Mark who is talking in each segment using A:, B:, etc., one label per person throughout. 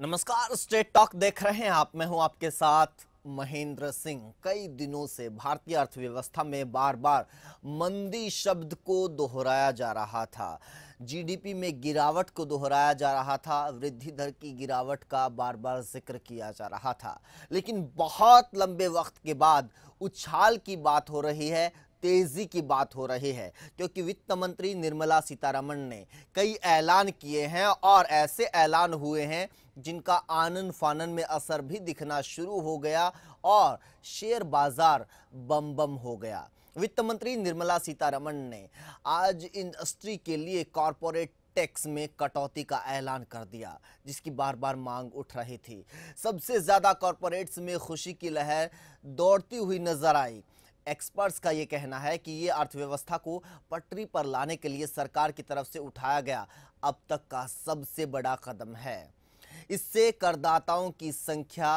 A: नमस्कार state talk देख रहे हैं आप मैं हूं आपके साथ महेंद्र सिंह कई दिनों से भारतीय अर्थव्यवस्था में बार बार मंदी शब्द को दोहराया जा रहा था जीडीपी में गिरावट को दोहराया जा रहा था वृद्धि दर की गिरावट का बार बार जिक्र किया जा रहा था लेकिन बहुत लंबे वक्त के बाद उछाल की बात हो रही है तेजी की बात हो रही है क्योंकि वित्त मंत्री निर्मला सीतारमण ने कई ऐलान किए हैं और ऐसे ऐलान हुए हैं जिनका आनन फानन में असर भी दिखना शुरू हो गया और शेयर बाजार बम बम हो गया वित्त मंत्री निर्मला सीतारमण ने आज इंडस्ट्री के लिए कॉरपोरेट टैक्स में कटौती का ऐलान कर दिया जिसकी बार बार मांग उठ रही थी सबसे ज़्यादा कॉरपोरेट्स में खुशी की लहर दौड़ती हुई नजर आई एक्सपर्ट्स का ये कहना है कि ये अर्थव्यवस्था को पटरी पर लाने के लिए सरकार की तरफ से उठाया गया अब तक का सबसे बड़ा कदम है इससे करदाताओं की संख्या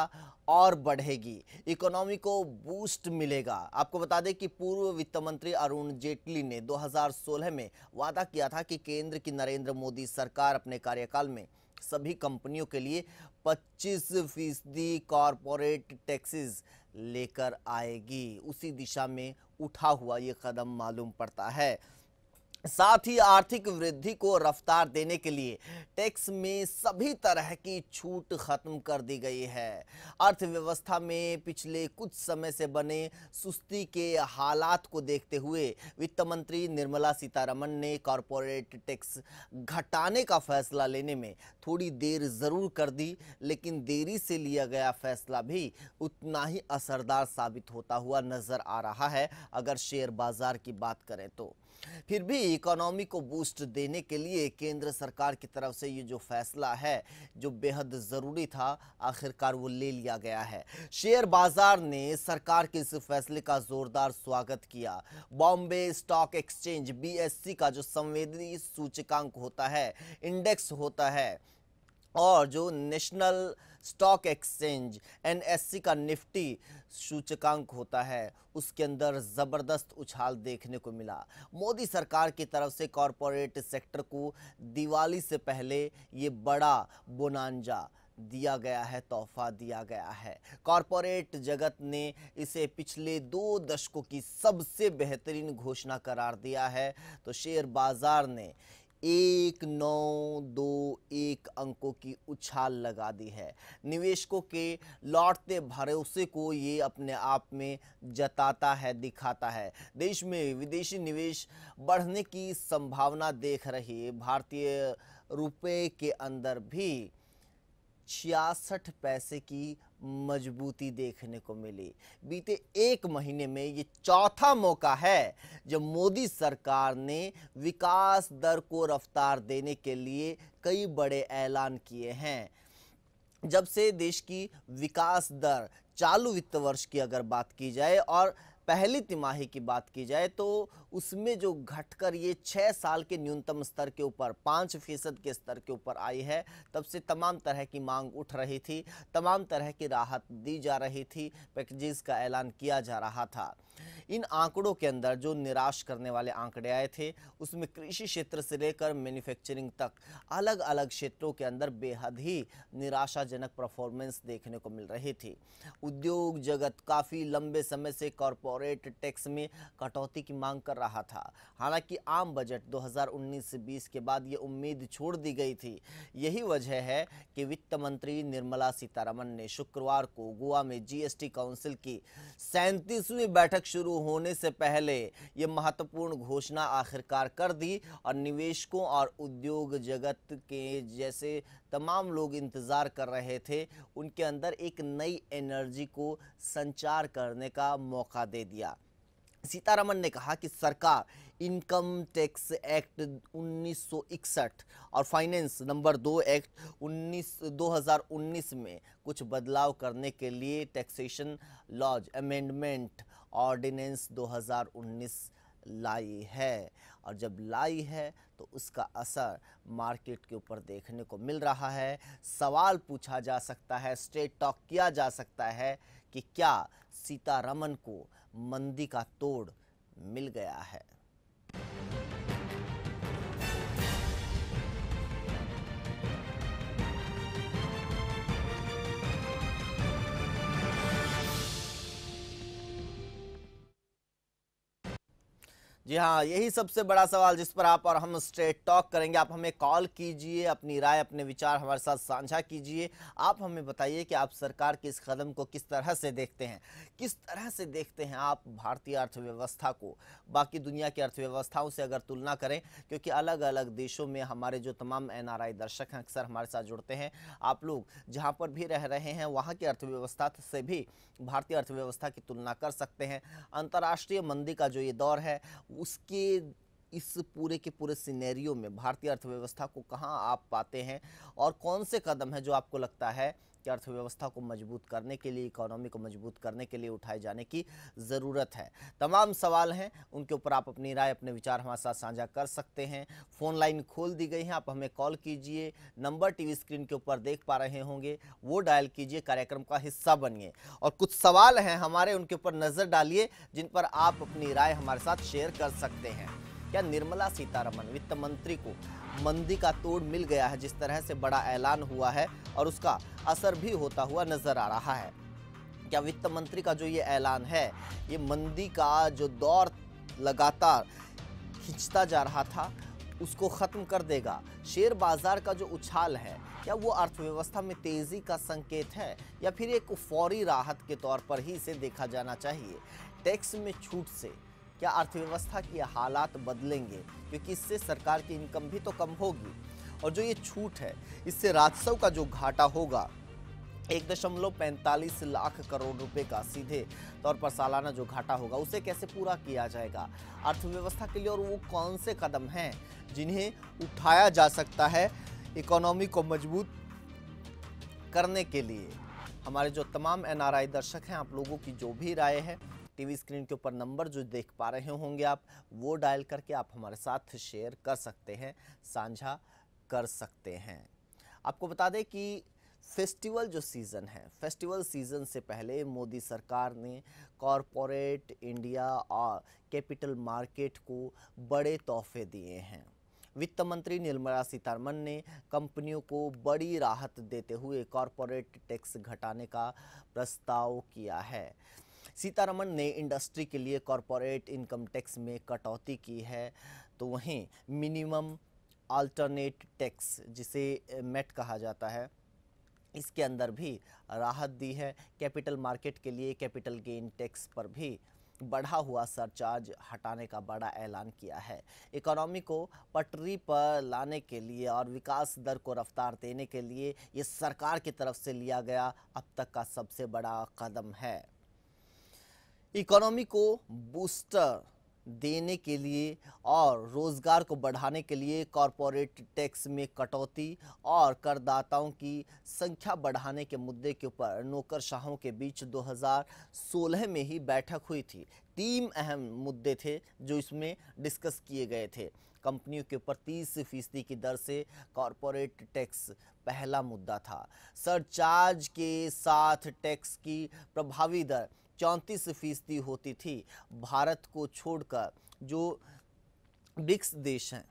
A: और बढ़ेगी इकोनॉमी को बूस्ट मिलेगा आपको बता दें कि पूर्व वित्त मंत्री अरुण जेटली ने 2016 में वादा किया था कि केंद्र की नरेंद्र मोदी सरकार अपने कार्यकाल में सभी कंपनियों के लिए 25 फीसदी कॉरपोरेट टैक्सेस लेकर आएगी उसी दिशा में उठा हुआ ये कदम मालूम पड़ता है साथ ही आर्थिक वृद्धि को रफ्तार देने के लिए टैक्स में सभी तरह की छूट खत्म कर दी गई है अर्थव्यवस्था में पिछले कुछ समय से बने सुस्ती के हालात को देखते हुए वित्त मंत्री निर्मला सीतारमन ने कॉरपोरेट टैक्स घटाने का फैसला लेने में थोड़ी देर ज़रूर कर दी लेकिन देरी से लिया गया फैसला भी उतना ही असरदार साबित होता हुआ नज़र आ रहा है अगर शेयर बाज़ार की बात करें तो फिर भी इकोनॉमी को बूस्ट देने के लिए केंद्र सरकार की तरफ से ये जो फैसला है जो बेहद ज़रूरी था आखिरकार वो ले लिया गया है शेयर बाजार ने सरकार के इस फैसले का ज़ोरदार स्वागत किया बॉम्बे स्टॉक एक्सचेंज बीएससी का जो संवेदी सूचकांक होता है इंडेक्स होता है और जो नेशनल स्टॉक एक्सचेंज एनएससी का निफ्टी सूचकांक होता है उसके अंदर ज़बरदस्त उछाल देखने को मिला मोदी सरकार की तरफ से कॉरपोरेट सेक्टर को दिवाली से पहले ये बड़ा बोनांजा दिया गया है तोहफा दिया गया है कॉरपोरेट जगत ने इसे पिछले दो दशकों की सबसे बेहतरीन घोषणा करार दिया है तो शेयर बाज़ार ने एक नौ दो एक अंकों की उछाल लगा दी है निवेशकों के लौटते भरोसे को ये अपने आप में जताता है दिखाता है देश में विदेशी निवेश बढ़ने की संभावना देख रही भारतीय रुपए के अंदर भी छियासठ पैसे की मजबूती देखने को मिली बीते एक महीने में ये चौथा मौका है जब मोदी सरकार ने विकास दर को रफ्तार देने के लिए कई बड़े ऐलान किए हैं जब से देश की विकास दर चालू वित्त वर्ष की अगर बात की जाए और पहली तिमाही की बात की जाए तो उसमें जो घटकर ये छः साल के न्यूनतम स्तर के ऊपर पाँच फीसद के स्तर के ऊपर आई है तब से तमाम तरह की मांग उठ रही थी तमाम तरह की राहत दी जा रही थी पैकेजेस का ऐलान किया जा रहा था इन आंकड़ों के अंदर जो निराश करने वाले आंकड़े आए थे उसमें कृषि क्षेत्र से लेकर मैन्युफैक्चरिंग तक अलग अलग क्षेत्रों के अंदर बेहद ही निराशाजनक परफॉर्मेंस देखने को मिल रही थी उद्योग जगत काफ़ी लंबे समय से कॉरपोरेट टैक्स में कटौती की मांग कर रहा था हालांकि आम बजट 2019-20 के बाद ये उम्मीद छोड़ दी गई थी यही वजह है कि वित्त मंत्री निर्मला सीतारमन ने शुक्रवार को गोवा में जीएसटी काउंसिल की सैंतीसवीं बैठक शुरू होने से पहले ये महत्वपूर्ण घोषणा आखिरकार कर दी और निवेशकों और उद्योग जगत के जैसे तमाम लोग इंतज़ार कर रहे थे उनके अंदर एक नई एनर्जी को संचार करने का मौका दे दिया सीतारमन ने कहा कि सरकार इनकम टैक्स एक्ट 1961 और फाइनेंस नंबर दो एक्ट 19 2019 में कुछ बदलाव करने के लिए टैक्सेशन लॉज अमेंडमेंट ऑर्डिनेंस 2019 लाई है और जब लाई है तो उसका असर मार्केट के ऊपर देखने को मिल रहा है सवाल पूछा जा सकता है स्ट्रेट टॉक किया जा सकता है कि क्या सीतारमन को मंदी का तोड़ मिल गया है जी हाँ यही सबसे बड़ा सवाल जिस पर आप और हम स्ट्रेट टॉक करेंगे आप हमें कॉल कीजिए अपनी राय अपने विचार हमारे साथ साझा कीजिए आप हमें बताइए कि आप सरकार के इस कदम को किस तरह से देखते हैं किस तरह से देखते हैं आप भारतीय अर्थव्यवस्था को बाकी दुनिया की अर्थव्यवस्थाओं से अगर तुलना करें क्योंकि अलग अलग देशों में हमारे जो तमाम एन दर्शक हैं अक्सर हमारे साथ जुड़ते हैं आप लोग जहाँ पर भी रह रहे हैं वहाँ की अर्थव्यवस्था से भी भारतीय अर्थव्यवस्था की तुलना कर सकते हैं अंतर्राष्ट्रीय मंदी का जो ये दौर है उसके इस पूरे के पूरे सिनेरियो में भारतीय अर्थव्यवस्था को कहाँ आप पाते हैं और कौन से कदम हैं जो आपको लगता है कि अर्थव्यवस्था को मजबूत करने के लिए इकोनॉमी को मजबूत करने के लिए उठाए जाने की ज़रूरत है तमाम सवाल हैं उनके ऊपर आप अपनी राय अपने विचार हमारे साथ साझा कर सकते हैं फ़ोन लाइन खोल दी गई हैं आप हमें कॉल कीजिए नंबर टीवी स्क्रीन के ऊपर देख पा रहे होंगे वो डायल कीजिए कार्यक्रम का हिस्सा बनिए और कुछ सवाल हैं हमारे उनके ऊपर नज़र डालिए जिन पर आप अपनी राय हमारे साथ शेयर कर सकते हैं क्या निर्मला सीतारमन वित्त मंत्री को मंदी का तोड़ मिल गया है जिस तरह से बड़ा ऐलान हुआ है और उसका असर भी होता हुआ नजर आ रहा है क्या वित्त मंत्री का जो ये ऐलान है ये मंदी का जो दौर लगातार खिंचता जा रहा था उसको ख़त्म कर देगा शेयर बाज़ार का जो उछाल है क्या वो अर्थव्यवस्था में तेज़ी का संकेत है या फिर एक फौरी राहत के तौर पर ही इसे देखा जाना चाहिए टैक्स में छूट से क्या अर्थव्यवस्था के हालात बदलेंगे क्योंकि इससे सरकार की इनकम भी तो कम होगी और जो ये छूट है इससे राजस्व का जो घाटा होगा एक दशमलव पैंतालीस लाख करोड़ रुपए का सीधे तौर पर सालाना जो घाटा होगा उसे कैसे पूरा किया जाएगा अर्थव्यवस्था के लिए और वो कौन से कदम हैं जिन्हें उठाया जा सकता है इकोनॉमी को मजबूत करने के लिए हमारे जो तमाम एनआरआई दर्शक हैं आप लोगों की जो भी राय है टीवी स्क्रीन के ऊपर नंबर जो देख पा रहे होंगे आप वो डायल करके आप हमारे साथ शेयर कर सकते हैं साझा कर सकते हैं आपको बता दें कि फेस्टिवल जो सीज़न है फेस्टिवल सीज़न से पहले मोदी सरकार ने कॉरपोरेट इंडिया और कैपिटल मार्केट को बड़े तोहफे दिए हैं वित्त मंत्री निर्मला सीतारमन ने कंपनियों को बड़ी राहत देते हुए कॉरपोरेट टैक्स घटाने का प्रस्ताव किया है सीतारमन ने इंडस्ट्री के लिए कॉरपोरेट इनकम टैक्स में कटौती की है तो वहीं मिनिमम अल्टरनेट टैक्स जिसे मेट कहा जाता है इसके अंदर भी राहत दी है कैपिटल मार्केट के लिए कैपिटल गेन टैक्स पर भी बढ़ा हुआ सरचार्ज हटाने का बड़ा ऐलान किया है इकोनॉमी को पटरी पर लाने के लिए और विकास दर को रफ्तार देने के लिए ये सरकार की तरफ से लिया गया अब तक का सबसे बड़ा कदम है इकोनॉमी को बूस्टर देने के लिए और रोज़गार को बढ़ाने के लिए कॉरपोरेट टैक्स में कटौती और करदाताओं की संख्या बढ़ाने के मुद्दे के ऊपर नौकरशाहों के बीच 2016 में ही बैठक हुई थी तीन अहम मुद्दे थे जो इसमें डिस्कस किए गए थे कंपनियों के ऊपर 30 फीसदी की दर से कॉरपोरेट टैक्स पहला मुद्दा था सरचार्ज के साथ टैक्स की प्रभावी दर चौंतीस फीसदी होती थी भारत को छोड़कर जो ब्रिक्स देश हैं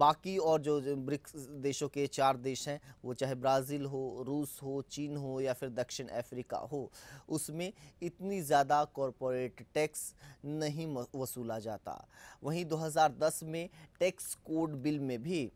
A: बाकी और जो, ब्रिक्स देशों के चार देश हैं वो चाहे ब्राज़ील हो रूस हो चीन हो या फिर दक्षिण अफ्रीका हो उसमें इतनी ज़्यादा कॉरपोरेट टैक्स नहीं वसूला जाता वहीं 2010 में टैक्स कोड बिल में भी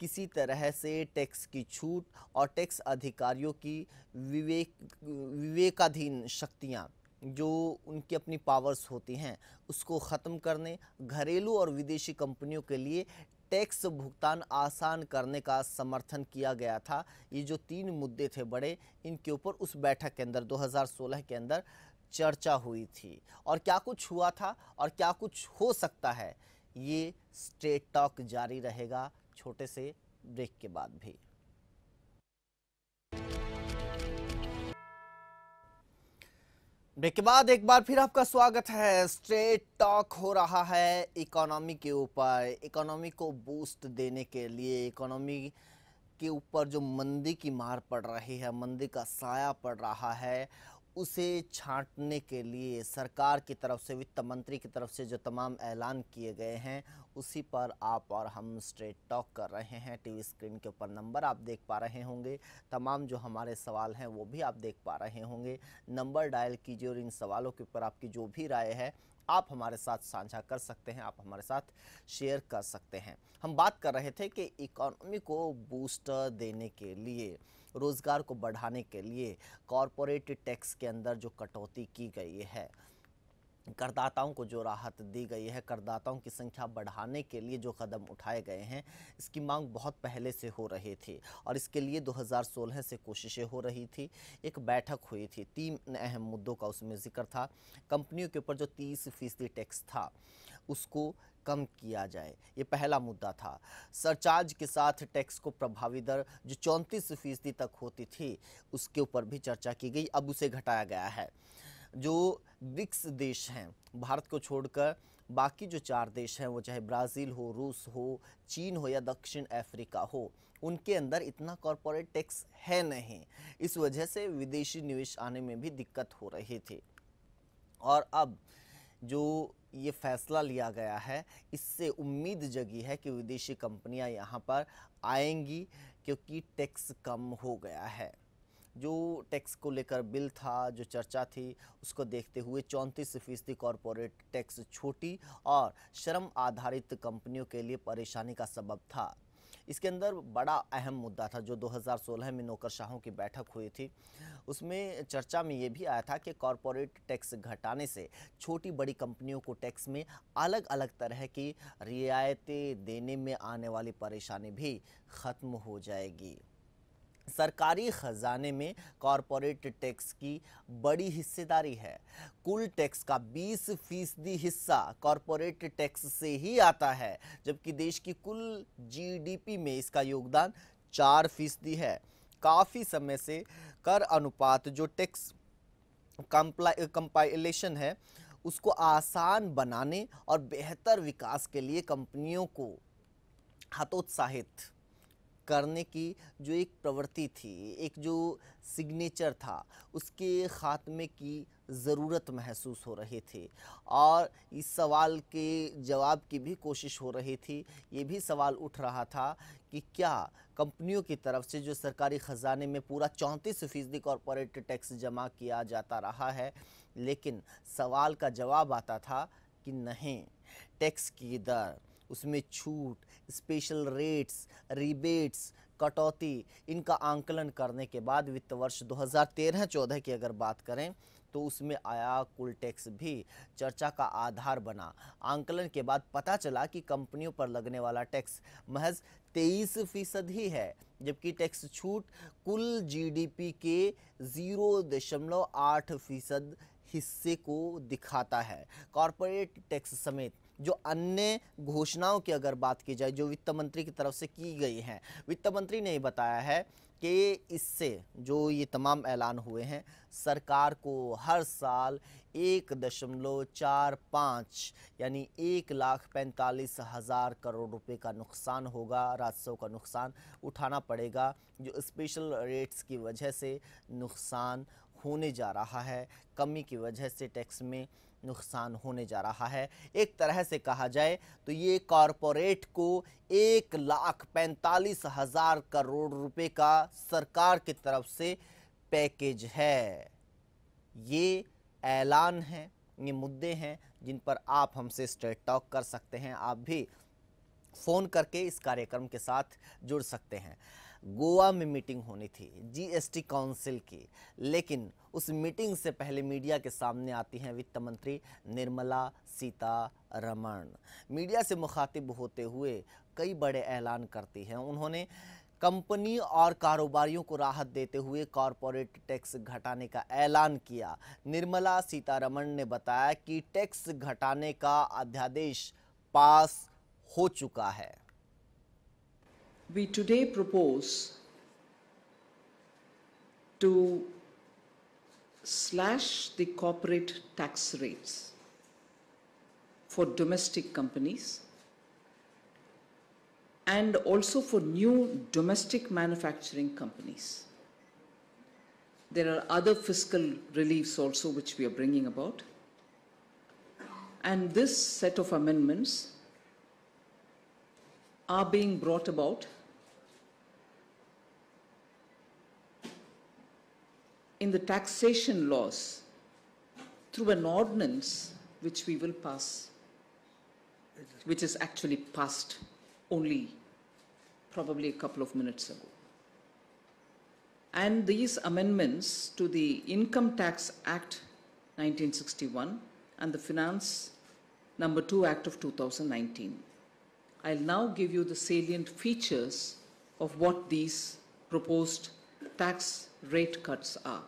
A: किसी तरह से टैक्स की छूट और टैक्स अधिकारियों की विवेक विवेकाधीन शक्तियाँ जो उनकी अपनी पावर्स होती हैं उसको ख़त्म करने घरेलू और विदेशी कंपनियों के लिए टैक्स भुगतान आसान करने का समर्थन किया गया था ये जो तीन मुद्दे थे बड़े इनके ऊपर उस बैठक के अंदर 2016 के अंदर चर्चा हुई थी और क्या कुछ हुआ था और क्या कुछ हो सकता है ये स्ट्रेट टॉक जारी रहेगा छोटे से ब्रेक के बाद भी ब्रेक के बाद एक बार फिर आपका स्वागत है स्ट्रेट टॉक हो रहा है इकोनॉमी के ऊपर इकोनॉमी को बूस्ट देने के लिए इकोनॉमी के ऊपर जो मंदी की मार पड़ रही है मंदी का साया पड़ रहा है उसे छांटने के लिए सरकार की तरफ से वित्त मंत्री की तरफ से जो तमाम ऐलान किए गए हैं उसी पर आप और हम स्ट्रेट टॉक कर रहे हैं टीवी स्क्रीन के ऊपर नंबर आप देख पा रहे होंगे तमाम जो हमारे सवाल हैं वो भी आप देख पा रहे होंगे नंबर डायल कीजिए और इन सवालों के ऊपर आपकी जो भी राय है आप हमारे साथ साझा कर सकते हैं आप हमारे साथ शेयर कर सकते हैं हम बात कर रहे थे कि इकोनॉमी को बूस्टर देने के लिए रोज़गार को बढ़ाने के लिए कॉरपोरेट टैक्स के अंदर जो कटौती की गई है करदाताओं को जो राहत दी गई है करदाताओं की संख्या बढ़ाने के लिए जो कदम उठाए गए हैं इसकी मांग बहुत पहले से हो रही थी और इसके लिए 2016 से कोशिशें हो रही थी एक बैठक हुई थी तीन अहम मुद्दों का उसमें जिक्र था कंपनियों के ऊपर जो तीस फीसदी टैक्स था उसको कम किया जाए ये पहला मुद्दा था सरचार्ज के साथ टैक्स को प्रभावी दर जो चौंतीस फीसदी तक होती थी उसके ऊपर भी चर्चा की गई अब उसे घटाया गया है जो ब्रिक्स देश हैं भारत को छोड़कर बाकी जो चार देश हैं वो चाहे ब्राज़ील हो रूस हो चीन हो या दक्षिण अफ्रीका हो उनके अंदर इतना कॉरपोरेट टैक्स है नहीं इस वजह से विदेशी निवेश आने में भी दिक्कत हो रही थी और अब जो ये फैसला लिया गया है इससे उम्मीद जगी है कि विदेशी कंपनियां यहाँ पर आएंगी क्योंकि टैक्स कम हो गया है जो टैक्स को लेकर बिल था जो चर्चा थी उसको देखते हुए चौंतीस फीसदी कॉरपोरेट टैक्स छोटी और श्रम आधारित कंपनियों के लिए परेशानी का सबब था इसके अंदर बड़ा अहम मुद्दा था जो 2016 में नौकरशाहों की बैठक हुई थी उसमें चर्चा में ये भी आया था कि कॉरपोरेट टैक्स घटाने से छोटी बड़ी कंपनियों को टैक्स में अलग अलग तरह की रियायतें देने में आने वाली परेशानी भी ख़त्म हो जाएगी सरकारी ख़जाने में कॉरपोरेट टैक्स की बड़ी हिस्सेदारी है कुल टैक्स का 20 फीसदी हिस्सा कॉरपोरेट टैक्स से ही आता है जबकि देश की कुल जीडीपी में इसका योगदान चार फीसदी है काफ़ी समय से कर अनुपात जो टैक्स कंपाइलेशन है उसको आसान बनाने और बेहतर विकास के लिए कंपनियों को हतोत्साहित करने की जो एक प्रवृत्ति थी एक जो सिग्नेचर था उसके ख़ात्मे की ज़रूरत महसूस हो रहे थे और इस सवाल के जवाब की भी कोशिश हो रही थी ये भी सवाल उठ रहा था कि क्या कंपनियों की तरफ से जो सरकारी ख़जाने में पूरा चौंतीस फीसदी कॉरपोरेट टैक्स जमा किया जाता रहा है लेकिन सवाल का जवाब आता था कि नहीं टैक्स की दर उसमें छूट स्पेशल रेट्स रिबेट्स कटौती इनका आंकलन करने के बाद वित्त वर्ष 2013-14 की अगर बात करें तो उसमें आया कुल टैक्स भी चर्चा का आधार बना आंकलन के बाद पता चला कि कंपनियों पर लगने वाला टैक्स महज तेईस फीसद ही है जबकि टैक्स छूट कुल जीडीपी के ज़ीरो दशमलव आठ फीसद हिस्से को दिखाता है कॉरपोरेट टैक्स समेत जो अन्य घोषणाओं की अगर बात की जाए जो वित्त मंत्री की तरफ से की गई हैं वित्त मंत्री ने बताया है कि इससे जो ये तमाम ऐलान हुए हैं सरकार को हर साल एक दशमलव चार पाँच यानी एक लाख पैंतालीस हज़ार करोड़ रुपए का नुकसान होगा राजस्व का नुकसान उठाना पड़ेगा जो स्पेशल रेट्स की वजह से नुकसान होने जा रहा है कमी की वजह से टैक्स में नुकसान होने जा रहा है एक तरह से कहा जाए तो ये कॉरपोरेट को एक लाख पैंतालीस हज़ार करोड़ रुपए का सरकार की तरफ से पैकेज है ये ऐलान है ये मुद्दे हैं जिन पर आप हमसे स्ट्रेट टॉक कर सकते हैं आप भी फ़ोन करके इस कार्यक्रम के साथ जुड़ सकते हैं गोवा में मीटिंग होनी थी जीएसटी काउंसिल की लेकिन उस मीटिंग से पहले मीडिया के सामने आती हैं वित्त मंत्री निर्मला सीतारमण मीडिया से मुखातिब होते हुए कई बड़े ऐलान करती हैं उन्होंने कंपनी और कारोबारियों को राहत देते हुए कॉरपोरेट टैक्स घटाने का ऐलान किया निर्मला सीतारमण ने बताया कि टैक्स घटाने का अध्यादेश पास हो चुका है
B: we today propose to slash the corporate tax rates for domestic companies and also for new domestic manufacturing companies. There are other fiscal reliefs also which we are bringing about. And this set of amendments are being brought about in the taxation laws through an ordinance which we will pass, which is actually passed only probably a couple of minutes ago. And these amendments to the Income Tax Act 1961 and the Finance Number 2 Act of 2019. I'll now give you the salient features of what these proposed tax rate cuts are.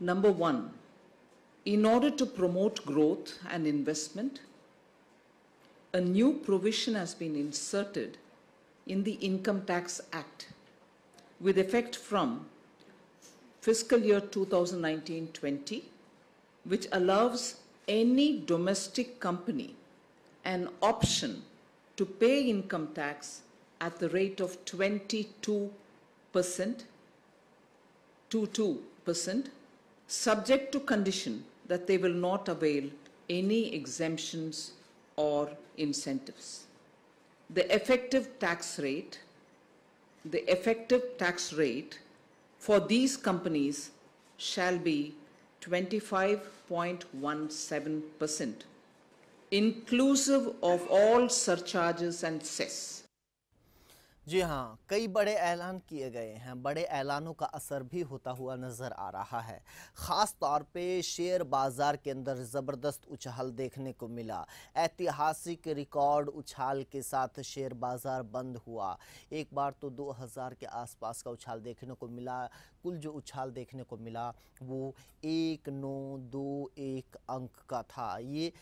B: Number one, in order to promote growth and investment, a new provision has been inserted in the Income Tax Act with effect from fiscal year 2019-20, which allows any domestic company an option to pay income tax at the rate of 22 percent, 22 percent, subject to condition that they will not avail any exemptions or incentives. The effective tax rate, the effective tax rate for these companies shall be 25.17 percent, inclusive of all surcharges and cess. जी हाँ कई बड़े ऐलान किए गए हैं
A: बड़े ऐलानों का असर भी होता हुआ नज़र आ रहा है ख़ास तौर पे शेयर बाज़ार के अंदर ज़बरदस्त उछाल देखने को मिला ऐतिहासिक रिकॉर्ड उछाल के साथ शेयर बाज़ार बंद हुआ एक बार तो 2000 के आसपास का उछाल देखने को मिला कुल जो उछाल देखने को मिला वो एक नौ दो एक अंक का था ये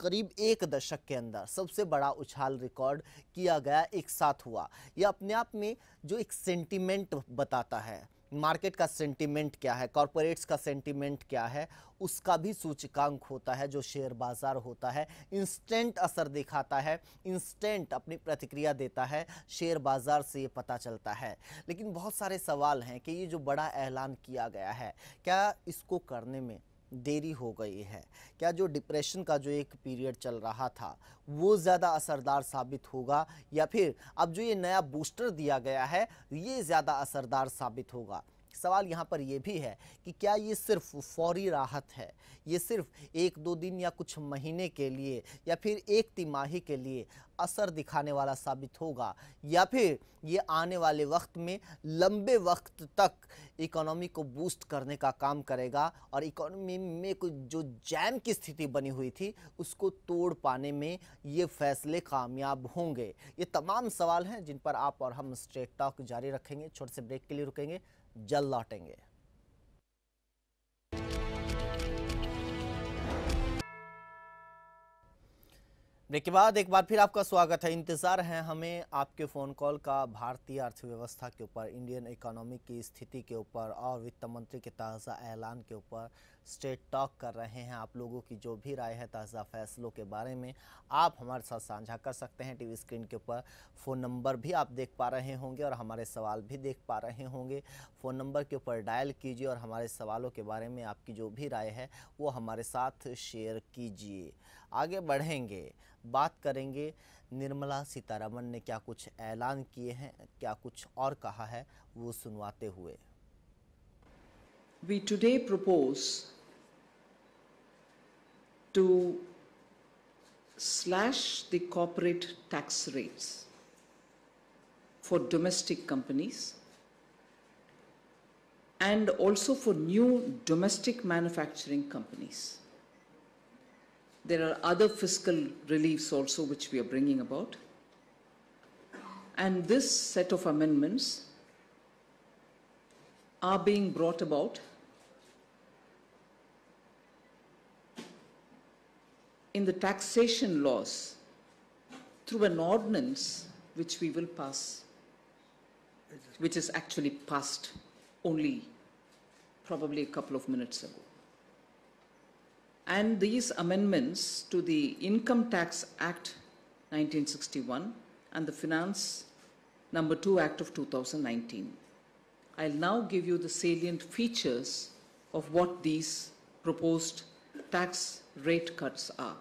A: करीब एक दशक के अंदर सबसे बड़ा उछाल रिकॉर्ड किया गया एक साथ हुआ यह अपने आप में जो एक सेंटिमेंट बताता है मार्केट का सेंटिमेंट क्या है कॉरपोरेट्स का सेंटिमेंट क्या है उसका भी सूचकांक होता है जो शेयर बाज़ार होता है इंस्टेंट असर दिखाता है इंस्टेंट अपनी प्रतिक्रिया देता है शेयर बाज़ार से ये पता चलता है लेकिन बहुत सारे सवाल हैं कि ये जो बड़ा ऐलान किया गया है क्या इसको करने में देरी हो गई है क्या जो डिप्रेशन का जो एक पीरियड चल रहा था वो ज़्यादा असरदार साबित होगा या फिर अब जो ये नया बूस्टर दिया गया है ये ज़्यादा असरदार साबित होगा सवाल यहाँ पर यह भी है कि क्या ये सिर्फ फौरी राहत है ये सिर्फ एक दो दिन या कुछ महीने के लिए या फिर एक तिमाही के लिए असर दिखाने वाला साबित होगा या फिर ये आने वाले वक्त में लंबे वक्त तक इकोनॉमी को बूस्ट करने का काम करेगा और इकोनॉमी में कुछ जो जैम की स्थिति बनी हुई थी उसको तोड़ पाने में ये फैसले कामयाब होंगे ये तमाम सवाल हैं जिन पर आप और हम स्ट्रेट टॉक जारी रखेंगे छोटे से ब्रेक के लिए रुकेंगे जल्द लौटेंगे ब्रेक के बाद एक बार फिर आपका स्वागत है इंतजार है हमें आपके फ़ोन कॉल का भारतीय अर्थव्यवस्था के ऊपर इंडियन इकोनॉमी की स्थिति के ऊपर और वित्त मंत्री के ताज़ा ऐलान के ऊपर स्टेट टॉक कर रहे हैं आप लोगों की जो भी राय है ताज़ा फैसलों के बारे में आप हमारे साथ साझा कर सकते हैं टीवी स्क्रीन के ऊपर फ़ोन नंबर भी आप देख पा रहे होंगे और हमारे सवाल भी देख पा रहे होंगे फ़ोन नंबर के ऊपर डायल कीजिए और हमारे सवालों के बारे में आपकी जो भी राय है वो हमारे साथ शेयर कीजिए आगे बढ़ेंगे बात करेंगे निर्मला सीतारमन ने क्या कुछ ऐलान किए हैं क्या कुछ और कहा है वो सुनवाते हुए
B: We today propose to slash the corporate tax rates for domestic companies and also for new domestic manufacturing companies. There are other fiscal reliefs also which we are bringing about. And this set of amendments are being brought about in the taxation laws through an ordinance which we will pass, which is actually passed only probably a couple of minutes ago. And these amendments to the Income Tax Act 1961 and the Finance Number 2 Act of 2019. I'll now give you the salient features of what these proposed tax rate cuts are.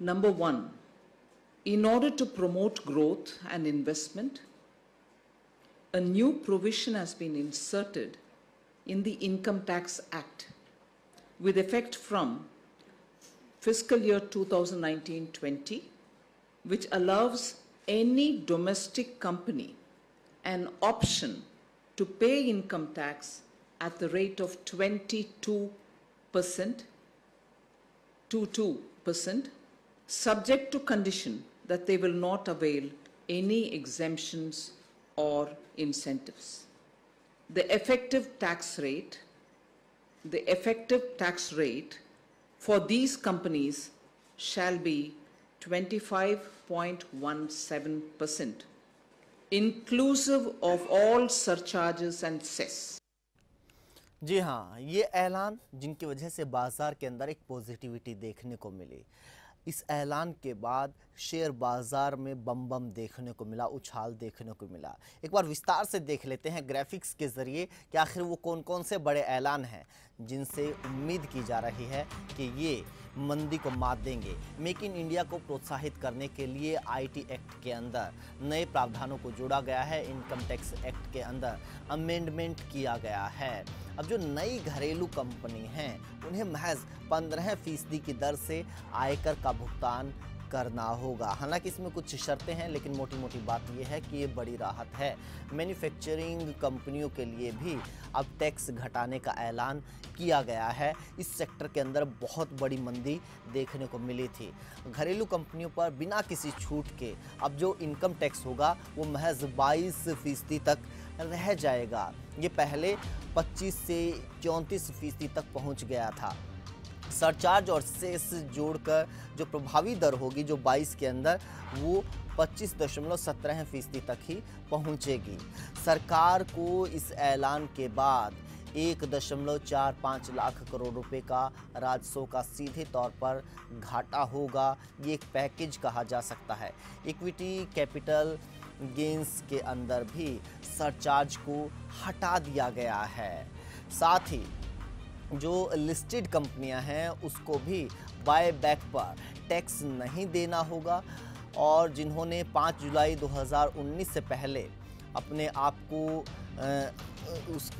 B: Number one, in order to promote growth and investment, a new provision has been inserted in the Income Tax Act with effect from fiscal year 2019-20, which allows any domestic company an option to pay income tax at the rate of 22 percent to 2%, subject to condition that they will not avail any exemptions or incentives. The effective tax rate, the effective tax rate for these companies shall be 25.17%, inclusive of all surcharges and cess. जी हाँ ये ऐलान जिनकी वजह
A: से बाज़ार के अंदर एक पॉजिटिविटी देखने को मिली इस ऐलान के बाद शेयर बाजार में बम बम देखने को मिला उछाल देखने को मिला एक बार विस्तार से देख लेते हैं ग्राफिक्स के ज़रिए कि आखिर वो कौन कौन से बड़े ऐलान हैं जिनसे उम्मीद की जा रही है कि ये मंदी को मात देंगे मेक इन इंडिया को प्रोत्साहित करने के लिए आईटी एक्ट के अंदर नए प्रावधानों को जोड़ा गया है इनकम टैक्स एक्ट के अंदर अमेंडमेंट किया गया है अब जो नई घरेलू कंपनी हैं उन्हें महज पंद्रह फीसदी की दर से आयकर का भुगतान करना होगा हालांकि इसमें कुछ शर्तें हैं लेकिन मोटी मोटी बात यह है कि ये बड़ी राहत है मैन्युफैक्चरिंग कंपनियों के लिए भी अब टैक्स घटाने का ऐलान किया गया है इस सेक्टर के अंदर बहुत बड़ी मंदी देखने को मिली थी घरेलू कंपनियों पर बिना किसी छूट के अब जो इनकम टैक्स होगा वो महज बाईस फीसदी तक रह जाएगा ये पहले 25 से चौंतीस फीसदी तक पहुंच गया था सरचार्ज और सेस जोड़कर जो प्रभावी दर होगी जो 22 के अंदर वो पच्चीस दशमलव सत्रह फीसदी तक ही पहुंचेगी सरकार को इस ऐलान के बाद एक दशमलव चार पाँच लाख करोड़ रुपए का राजस्व का सीधे तौर पर घाटा होगा ये एक पैकेज कहा जा सकता है इक्विटी कैपिटल गेंस के अंदर भी सरचार्ज को हटा दिया गया है साथ ही जो लिस्टेड कंपनियां हैं उसको भी बाय बैक पर टैक्स नहीं देना होगा और जिन्होंने 5 जुलाई 2019 से पहले अपने आप को उस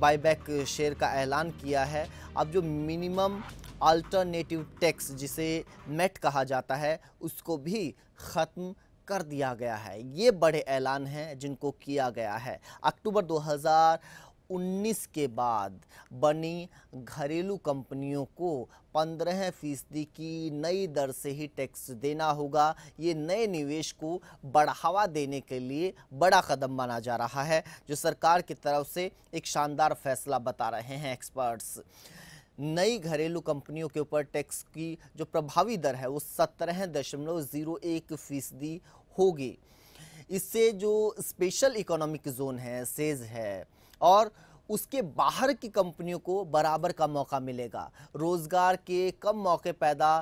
A: बायबैक शेयर का ऐलान किया है अब जो मिनिमम अल्टरनेटिव टैक्स जिसे मेट कहा जाता है उसको भी ख़त्म कर दिया गया है ये बड़े ऐलान हैं जिनको किया गया है अक्टूबर 2019 के बाद बनी घरेलू कंपनियों को 15 फीसदी की नई दर से ही टैक्स देना होगा ये नए निवेश को बढ़ावा देने के लिए बड़ा कदम माना जा रहा है जो सरकार की तरफ से एक शानदार फैसला बता रहे हैं एक्सपर्ट्स नई घरेलू कंपनियों के ऊपर टैक्स की जो प्रभावी दर है वो सत्रह दशमलव ज़ीरो एक फीसदी होगी इससे जो स्पेशल इकोनॉमिक जोन है सेज है और उसके बाहर की कंपनियों को बराबर का मौका मिलेगा रोज़गार के कम मौके पैदा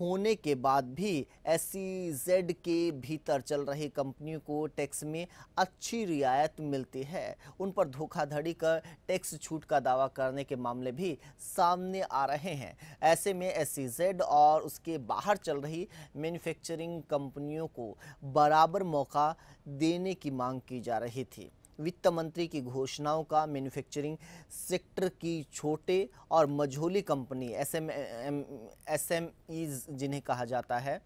A: होने के बाद भी एस जेड e के भीतर चल रही कंपनियों को टैक्स में अच्छी रियायत मिलती है उन पर धोखाधड़ी कर टैक्स छूट का दावा करने के मामले भी सामने आ रहे हैं ऐसे में एस जेड e और उसके बाहर चल रही मैन्युफैक्चरिंग कंपनियों को बराबर मौका देने की मांग की जा रही थी वित्त मंत्री की घोषणाओं का मैन्युफैक्चरिंग सेक्टर की छोटे और मझोली company S M S M Es जिन्हें कहा जाता है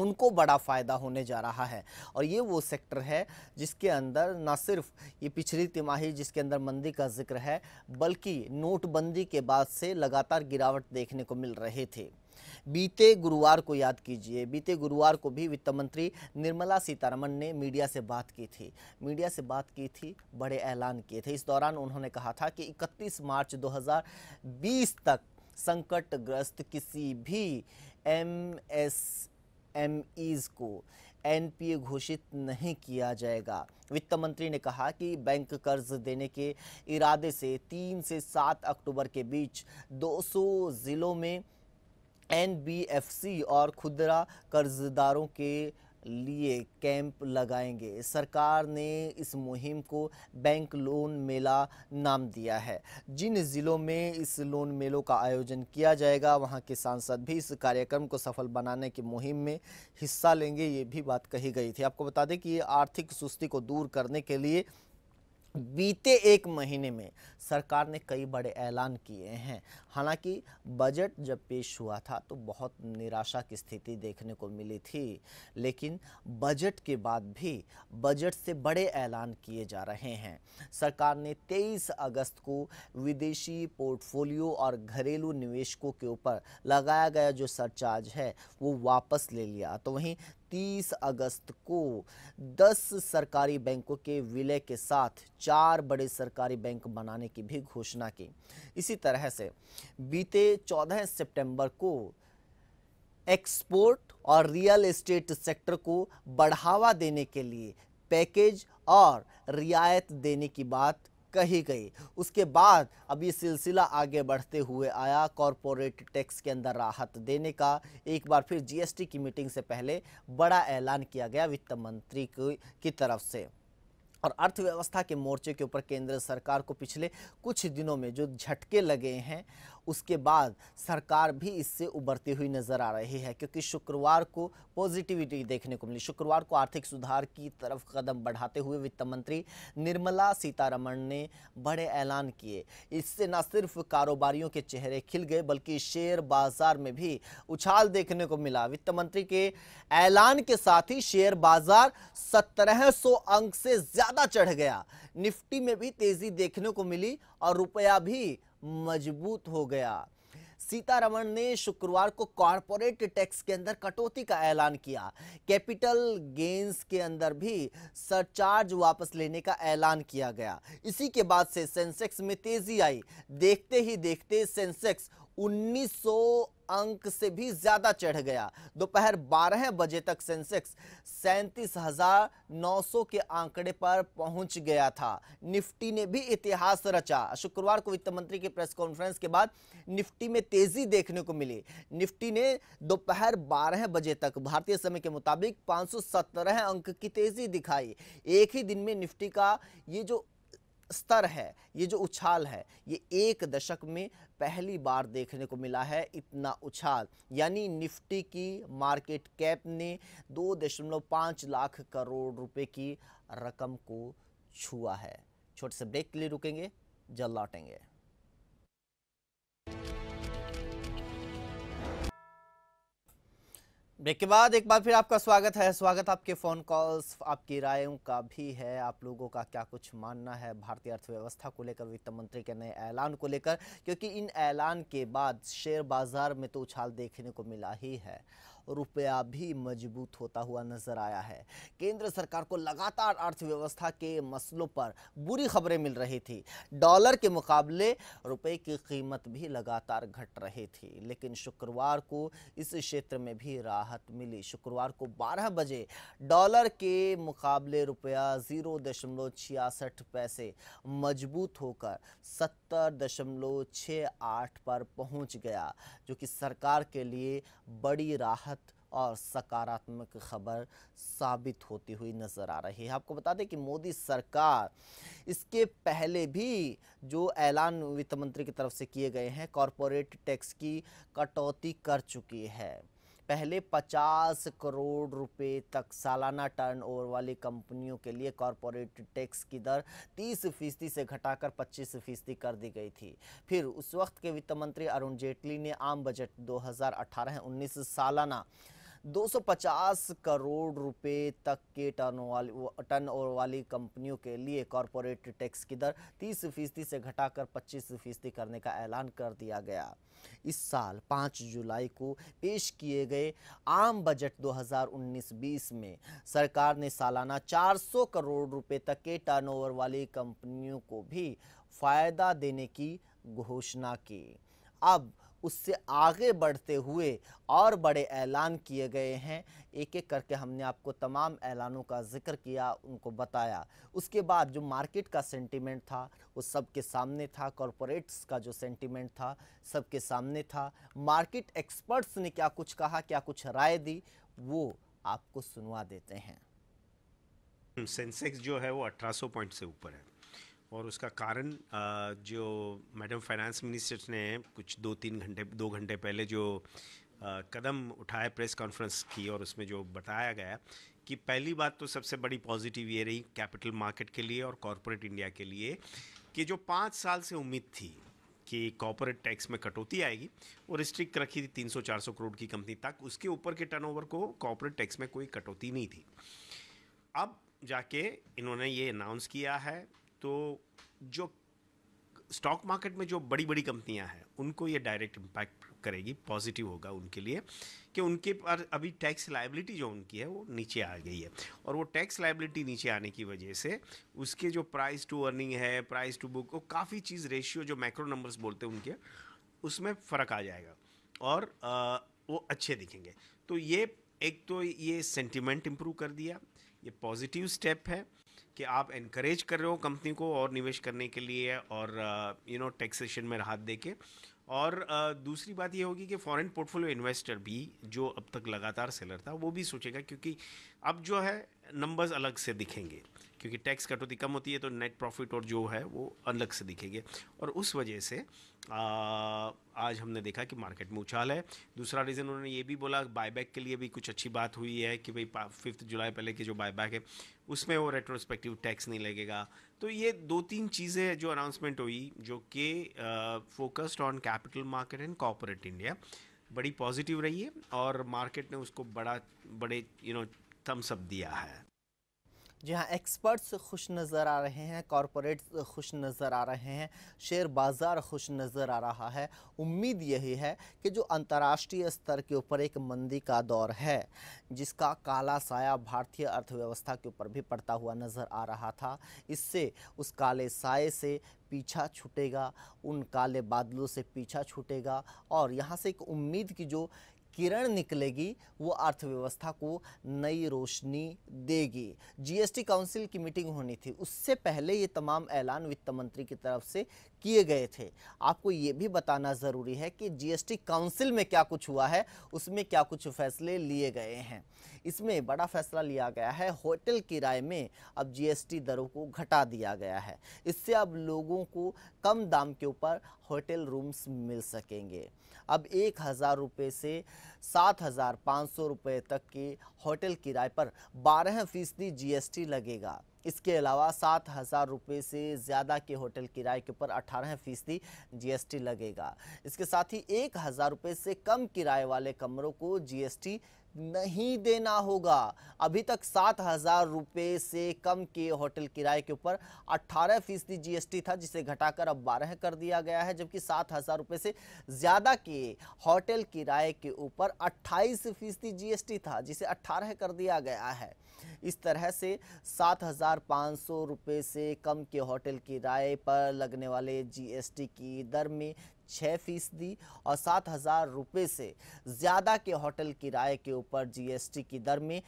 A: उनको बड़ा फ़ायदा होने जा रहा है और ये वो सेक्टर है जिसके अंदर ना सिर्फ ये पिछली तिमाही जिसके अंदर मंदी का जिक्र है बल्कि नोटबंदी के बाद से लगातार गिरावट देखने को मिल रहे थे बीते गुरुवार को याद कीजिए बीते गुरुवार को भी वित्त मंत्री निर्मला सीतारमन ने मीडिया से बात की थी मीडिया से बात की थी बड़े ऐलान किए थे इस दौरान उन्होंने कहा था कि 31 मार्च 2020 तक संकटग्रस्त किसी भी एम एस एम ईज़ को एनपीए घोषित नहीं किया जाएगा वित्त मंत्री ने कहा कि बैंक कर्ज देने के इरादे से तीन से सात अक्टूबर के बीच 200 ज़िलों में एनबीएफसी और खुदरा कर्जदारों के लिए कैंप लगाएंगे सरकार ने इस मुहिम को बैंक लोन मेला नाम दिया है जिन ज़िलों में इस लोन मेलों का आयोजन किया जाएगा वहां के सांसद भी इस कार्यक्रम को सफल बनाने की मुहिम में हिस्सा लेंगे ये भी बात कही गई थी आपको बता दें कि ये आर्थिक सुस्ती को दूर करने के लिए बीते एक महीने में सरकार ने कई बड़े ऐलान किए हैं हालांकि बजट जब पेश हुआ था तो बहुत निराशा की स्थिति देखने को मिली थी लेकिन बजट के बाद भी बजट से बड़े ऐलान किए जा रहे हैं सरकार ने 23 अगस्त को विदेशी पोर्टफोलियो और घरेलू निवेशकों के ऊपर लगाया गया जो सरचार्ज है वो वापस ले लिया तो वहीं 30 अगस्त को 10 सरकारी बैंकों के विलय के साथ चार बड़े सरकारी बैंक बनाने की भी घोषणा की इसी तरह से बीते 14 सितंबर को एक्सपोर्ट और रियल एस्टेट सेक्टर को बढ़ावा देने के लिए पैकेज और रियायत देने की बात कही गई उसके बाद अब ये सिलसिला आगे बढ़ते हुए आया कॉरपोरेट टैक्स के अंदर राहत देने का एक बार फिर जीएसटी की मीटिंग से पहले बड़ा ऐलान किया गया वित्त मंत्री की तरफ से और अर्थव्यवस्था के मोर्चे के ऊपर केंद्र सरकार को पिछले कुछ दिनों में जो झटके लगे हैं उसके बाद सरकार भी इससे उबरती हुई नज़र आ रही है क्योंकि शुक्रवार को पॉजिटिविटी देखने को मिली शुक्रवार को आर्थिक सुधार की तरफ कदम बढ़ाते हुए वित्त मंत्री निर्मला सीतारमण ने बड़े ऐलान किए इससे न सिर्फ कारोबारियों के चेहरे खिल गए बल्कि शेयर बाजार में भी उछाल देखने को मिला वित्त मंत्री के ऐलान के साथ ही शेयर बाजार सत्रह अंक से ज्यादा चढ़ गया निफ्टी में भी तेजी देखने को मिली और रुपया भी मजबूत हो गया सीतारमण ने शुक्रवार को कॉरपोरेट टैक्स के अंदर कटौती का ऐलान किया कैपिटल गेन्स के अंदर भी सरचार्ज वापस लेने का ऐलान किया गया इसी के बाद से सेंसेक्स में तेजी आई देखते ही देखते सेंसेक्स 1900 अंक से भी ज्यादा चढ़ गया दोपहर 12 बजे तक सेंसेक्स सैंतीस के आंकड़े पर पहुंच गया था निफ्टी ने भी इतिहास रचा शुक्रवार को वित्त मंत्री के प्रेस कॉन्फ्रेंस के बाद निफ्टी में तेजी देखने को मिली निफ्टी ने दोपहर 12 बजे तक भारतीय समय के मुताबिक 517 अंक की तेजी दिखाई एक ही दिन में निफ्टी का ये जो स्तर है ये जो उछाल है ये एक दशक में पहली बार देखने को मिला है इतना उछाल यानी निफ्टी की मार्केट कैप ने दो दशमलव पाँच लाख करोड़ रुपए की रकम को छुआ है छोटे से ब्रेक के लिए रुकेंगे जल्द लौटेंगे ब्रेक के बाद एक बार फिर आपका स्वागत है स्वागत आपके फ़ोन कॉल्स आपकी रायों का भी है आप लोगों का क्या कुछ मानना है भारतीय अर्थव्यवस्था को लेकर वित्त मंत्री के नए ऐलान को लेकर क्योंकि इन ऐलान के बाद शेयर बाज़ार में तो उछाल देखने को मिला ही है रुपया भी मजबूत होता हुआ नजर आया है केंद्र सरकार को लगातार अर्थव्यवस्था के मसलों पर बुरी खबरें मिल रही थी डॉलर के मुकाबले रुपए की कीमत भी लगातार घट रही थी लेकिन शुक्रवार को इस क्षेत्र में भी राहत मिली शुक्रवार को 12 बजे डॉलर के मुकाबले रुपया जीरो दशमलव छियासठ पैसे मजबूत होकर सत्तर दशमलव छः आठ पर पहुंच गया जो कि सरकार के लिए बड़ी राहत और सकारात्मक खबर साबित होती हुई नज़र आ रही है आपको बता दें कि मोदी सरकार इसके पहले भी जो ऐलान वित्त मंत्री की तरफ से किए गए हैं कॉरपोरेट टैक्स की कटौती कर चुकी है पहले 50 करोड़ रुपए तक सालाना टर्नओवर वाली कंपनियों के लिए कॉरपोरेट टैक्स की दर 30 फीसदी से घटाकर 25 फीसदी कर दी गई थी फिर उस वक्त के वित्त मंत्री अरुण जेटली ने आम बजट 2018-19 सालाना 250 करोड़ रुपए तक के टर्न वाली टर्न ओवर वाली कंपनियों के लिए कॉरपोरेट टैक्स की दर 30 फीसदी से घटाकर 25 फीसदी करने का ऐलान कर दिया गया इस साल 5 जुलाई को पेश किए गए आम बजट 2019-20 में सरकार ने सालाना 400 करोड़ रुपए तक के टर्नओवर वाली कंपनियों को भी फायदा देने की घोषणा की अब उससे आगे बढ़ते हुए और बड़े ऐलान किए गए हैं एक एक करके हमने आपको तमाम ऐलानों का जिक्र किया उनको बताया उसके बाद जो मार्केट का सेंटिमेंट था वो सबके सामने था कॉरपोरेट्स का जो सेंटिमेंट था सबके सामने था मार्केट एक्सपर्ट्स ने क्या कुछ कहा क्या कुछ राय दी वो आपको सुनवा देते हैं
C: सेंसेक्स जो है वो 1800 पॉइंट से ऊपर है और उसका कारण जो मैडम फाइनेंस मिनिस्टर्स ने कुछ दो तीन घंटे दो घंटे पहले जो कदम उठाया प्रेस कॉन्फ्रेंस की और उसमें जो बताया गया कि पहली बात तो सबसे बड़ी पॉजिटिव ये रही कैपिटल मार्केट के लिए और कॉरपोरेट इंडिया के लिए कि जो पाँच साल से उम्मीद थी कि कॉरपोरेट टैक्स में कटौती आएगी और रिस्ट्रिक्ट रखी थी 300-400 करोड़ की कंपनी तक उसके ऊपर के टर्नओवर को कॉरपोरेट टैक्स में कोई कटौती नहीं थी अब जाके इन्होंने ये अनाउंस किया है तो जो स्टॉक मार्केट में जो बड़ी बड़ी कंपनियां हैं उनको ये डायरेक्ट इम्पैक्ट करेगी पॉजिटिव होगा उनके लिए कि उनके पर अभी टैक्स लाइबिलिटी जो उनकी है वो नीचे आ गई है और वो टैक्स लाइबिलिटी नीचे आने की वजह से उसके जो प्राइस टू अर्निंग है प्राइस टू बुक वो काफ़ी चीज़ रेशियो जो मैक्रो नंबर्स बोलते हैं उनके उसमें फ़र्क आ जाएगा और आ, वो अच्छे दिखेंगे तो ये एक तो ये सेंटिमेंट इम्प्रूव कर दिया ये पॉजिटिव स्टेप है कि आप इनक्रेज कर रहे हो कंपनी को और निवेश करने के लिए और यू नो टैक्सेशन में राहत दे के और uh, दूसरी बात ये होगी कि फॉरेन पोर्टफोलियो इन्वेस्टर भी जो अब तक लगातार सेलर था वो भी सोचेगा क्योंकि अब जो है नंबर्स अलग से दिखेंगे क्योंकि टैक्स कटौती कम होती है तो नेट प्रॉफिट और जो है वो अलग से दिखेगी और उस वजह से आ, आज हमने देखा कि मार्केट में उछाल है दूसरा रीज़न उन्होंने ये भी बोला बायबैक के लिए भी कुछ अच्छी बात हुई है कि भाई फिफ्थ जुलाई पहले के जो बायबैक है उसमें वो रेट्रोस्पेक्टिव टैक्स नहीं लगेगा तो ये दो तीन चीज़ें जो अनाउंसमेंट हुई जो कि focused on capital market and corporate India बड़ी पॉजिटिव रही है और मार्केट ने उसको बड़ा बड़े यू नो थम्सअप दिया है
A: जहां एक्सपर्ट्स खुश नज़र आ रहे हैं कॉरपोरेट्स खुश नज़र आ रहे हैं शेयर बाज़ार खुश नज़र आ रहा है उम्मीद यही है कि जो अंतर्राष्ट्रीय स्तर के ऊपर एक मंदी का दौर है जिसका काला साया भारतीय अर्थव्यवस्था के ऊपर भी पड़ता हुआ नज़र आ रहा था इससे उस काले साय से पीछा छूटेगा उन काले बादलों से पीछा छूटेगा और यहाँ से एक उम्मीद की जो किरण निकलेगी वो अर्थव्यवस्था को नई रोशनी देगी जीएसटी काउंसिल की मीटिंग होनी थी उससे पहले ये तमाम ऐलान वित्त मंत्री की तरफ से किए गए थे आपको ये भी बताना ज़रूरी है कि जीएसटी काउंसिल में क्या कुछ हुआ है उसमें क्या कुछ फैसले लिए गए हैं इसमें बड़ा फैसला लिया गया है होटल किराए में अब जीएसटी दरों को घटा दिया गया है इससे अब लोगों को कम दाम के ऊपर होटल रूम्स मिल सकेंगे अब एक हज़ार रुपये से सात हजार पाँच सौ रुपये तक के होटल किराए पर बारह फीसदी जीएसटी लगेगा इसके अलावा सात हज़ार रुपये से ज़्यादा के होटल किराए के ऊपर अठारह फीसदी जी लगेगा इसके साथ ही एक हज़ार रुपये से कम किराए वाले कमरों को जीएसटी नहीं देना होगा अभी तक सात हज़ार रुपये से कम के होटल किराए के ऊपर अट्ठारह फीसदी जी था जिसे घटाकर अब बारह कर दिया गया है जबकि सात हज़ार रुपये से ज़्यादा के होटल किराए के ऊपर अट्ठाईस फीसदी जी था जिसे अट्ठारह कर दिया गया है इस तरह से सात हज़ार पाँच सौ रुपये से कम के होटल किराए पर लगने वाले जीएसटी की दर में छः फीसदी और सात हज़ार रुपये से ज़्यादा के होटल किराए के ऊपर जीएसटी की दर में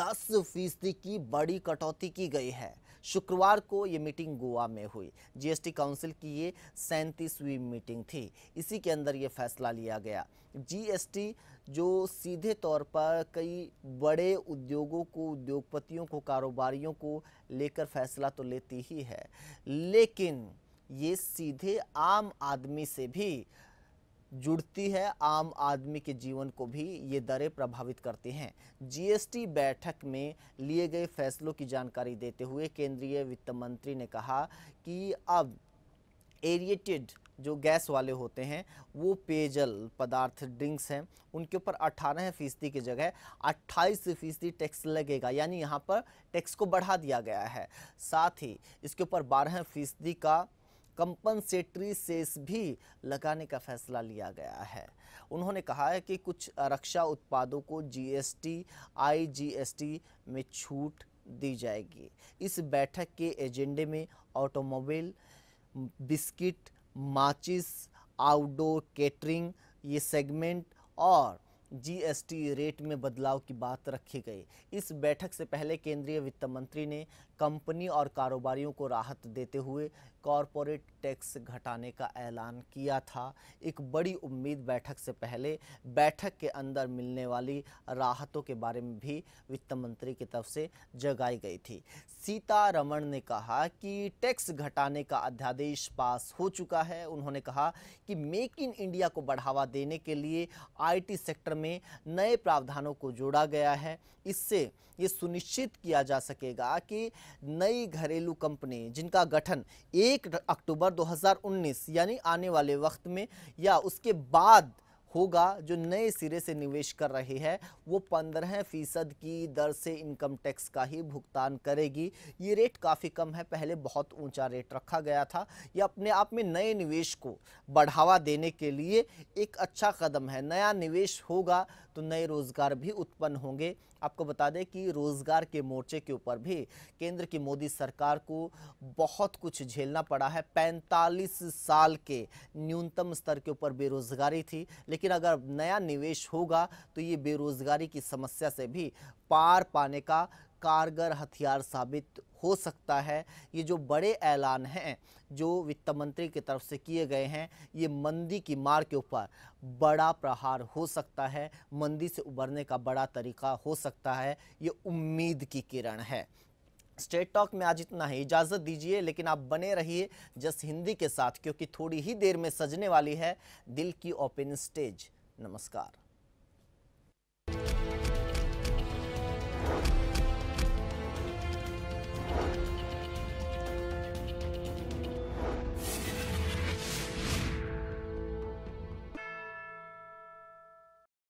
A: दस फीसदी की बड़ी कटौती की गई है शुक्रवार को ये मीटिंग गोवा में हुई जीएसटी काउंसिल की ये सैंतीसवीं मीटिंग थी इसी के अंदर ये फैसला लिया गया जीएसटी जो सीधे तौर पर कई बड़े उद्योगों को उद्योगपतियों को कारोबारियों को लेकर फैसला तो लेती ही है लेकिन ये सीधे आम आदमी से भी जुड़ती है आम आदमी के जीवन को भी ये दरें प्रभावित करती हैं जीएसटी बैठक में लिए गए फैसलों की जानकारी देते हुए केंद्रीय वित्त मंत्री ने कहा कि अब एरिएटेड जो गैस वाले होते हैं वो पेयजल पदार्थ ड्रिंक्स हैं उनके ऊपर 18 फीसदी की जगह अट्ठाईस फीसदी टैक्स लगेगा यानी यहाँ पर टैक्स को बढ़ा दिया गया है साथ ही इसके ऊपर बारह फीसदी का कंपनसेटरी सेस भी लगाने का फैसला लिया गया है उन्होंने कहा है कि कुछ रक्षा उत्पादों को जीएसटी आईजीएसटी में छूट दी जाएगी इस बैठक के एजेंडे में ऑटोमोबाइल बिस्किट माचिस आउटडोर कैटरिंग ये सेगमेंट और जीएसटी रेट में बदलाव की बात रखी गई इस बैठक से पहले केंद्रीय वित्त मंत्री ने कंपनी और कारोबारियों को राहत देते हुए कॉरपोरेट टैक्स घटाने का ऐलान किया था एक बड़ी उम्मीद बैठक से पहले बैठक के अंदर मिलने वाली राहतों के बारे में भी वित्त मंत्री की तरफ से जगाई गई थी सीतारमण ने कहा कि टैक्स घटाने का अध्यादेश पास हो चुका है उन्होंने कहा कि मेक इन इंडिया को बढ़ावा देने के लिए आईटी सेक्टर में नए प्रावधानों को जोड़ा गया है इससे ये सुनिश्चित किया जा सकेगा कि नई घरेलू कंपनी जिनका गठन 1 अक्टूबर 2019 यानी आने वाले वक्त में या उसके बाद होगा जो नए सिरे से निवेश कर रहे हैं वो पंद्रह फीसद की दर से इनकम टैक्स का ही भुगतान करेगी ये रेट काफ़ी कम है पहले बहुत ऊंचा रेट रखा गया था ये अपने आप में नए निवेश को बढ़ावा देने के लिए एक अच्छा कदम है नया निवेश होगा तो नए रोज़गार भी उत्पन्न होंगे आपको बता दें कि रोजगार के मोर्चे के ऊपर भी केंद्र की मोदी सरकार को बहुत कुछ झेलना पड़ा है 45 साल के न्यूनतम स्तर के ऊपर बेरोजगारी थी लेकिन अगर नया निवेश होगा तो ये बेरोजगारी की समस्या से भी पार पाने का कारगर हथियार साबित हो सकता है ये जो बड़े ऐलान हैं जो वित्त मंत्री की तरफ से किए गए हैं ये मंदी की मार के ऊपर बड़ा प्रहार हो सकता है मंदी से उबरने का बड़ा तरीका हो सकता है ये उम्मीद की किरण है स्टेट टॉक में आज इतना ही इजाज़त दीजिए लेकिन आप बने रहिए जस्ट हिंदी के साथ क्योंकि थोड़ी ही देर में सजने वाली है दिल की ओपन स्टेज नमस्कार